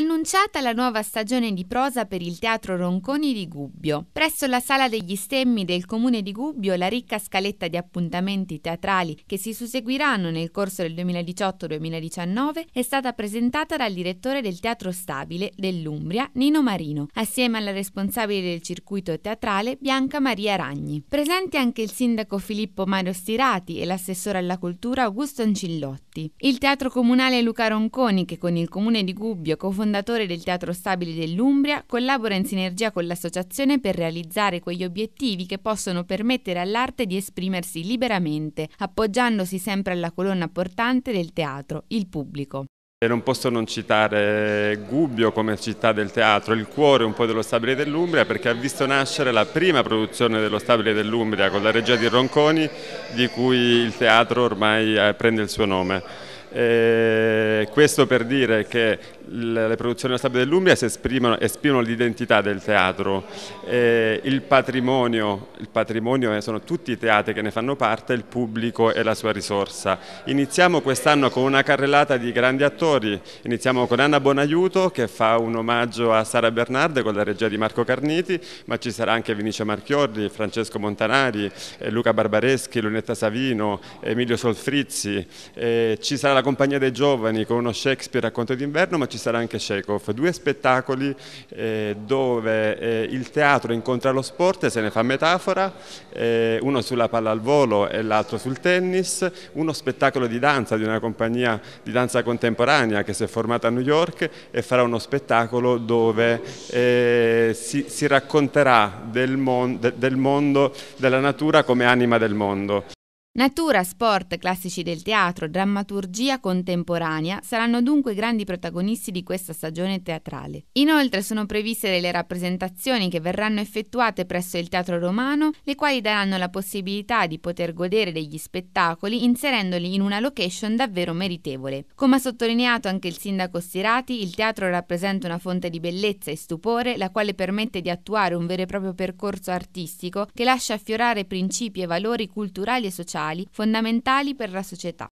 Annunciata la nuova stagione di prosa per il Teatro Ronconi di Gubbio. Presso la Sala degli Stemmi del Comune di Gubbio, la ricca scaletta di appuntamenti teatrali che si susseguiranno nel corso del 2018-2019 è stata presentata dal direttore del Teatro Stabile dell'Umbria, Nino Marino, assieme alla responsabile del circuito teatrale Bianca Maria Ragni. Presenti anche il sindaco Filippo Mario Stirati e l'assessore alla cultura Augusto Ancillotti. Il Teatro Comunale Luca Ronconi, che con il Comune di Gubbio cofondò fondatore del Teatro Stabile dell'Umbria, collabora in sinergia con l'associazione per realizzare quegli obiettivi che possono permettere all'arte di esprimersi liberamente, appoggiandosi sempre alla colonna portante del teatro, il pubblico. E non posso non citare Gubbio come città del teatro, il cuore un po' dello Stabile dell'Umbria perché ha visto nascere la prima produzione dello Stabile dell'Umbria con la regia di Ronconi di cui il teatro ormai eh, prende il suo nome. Eh, questo per dire che le produzioni della Stabile dell'Umbria esprimono, esprimono l'identità del teatro, eh, il, patrimonio, il patrimonio eh, sono tutti i teatri che ne fanno parte, il pubblico e la sua risorsa. Iniziamo quest'anno con una carrellata di grandi attori, iniziamo con Anna Bonaiuto che fa un omaggio a Sara Bernarde con la regia di Marco Carniti, ma ci sarà anche Vinicio Marchiordi, Francesco Montanari, eh, Luca Barbareschi, Lunetta Savino, Emilio Solfrizzi, eh, ci sarà la la Compagnia dei Giovani con uno Shakespeare racconto d'inverno, ma ci sarà anche Chekhov, due spettacoli eh, dove eh, il teatro incontra lo sport e se ne fa metafora, eh, uno sulla palla al volo e l'altro sul tennis, uno spettacolo di danza di una compagnia di danza contemporanea che si è formata a New York e farà uno spettacolo dove eh, si, si, racconterà del, mon del mondo, della natura come anima del mondo. Natura, sport, classici del teatro, drammaturgia contemporanea saranno dunque grandi protagonisti di questa stagione teatrale. Inoltre sono previste delle rappresentazioni che verranno effettuate presso il Teatro Romano, le quali daranno la possibilità di poter godere degli spettacoli inserendoli in una location davvero meritevole. Come ha sottolineato anche il sindaco Stirati, il teatro rappresenta una fonte di bellezza e stupore, la quale permette di attuare un vero e proprio percorso artistico che lascia affiorare principi e valori culturali e sociali sociali fondamentali per la società.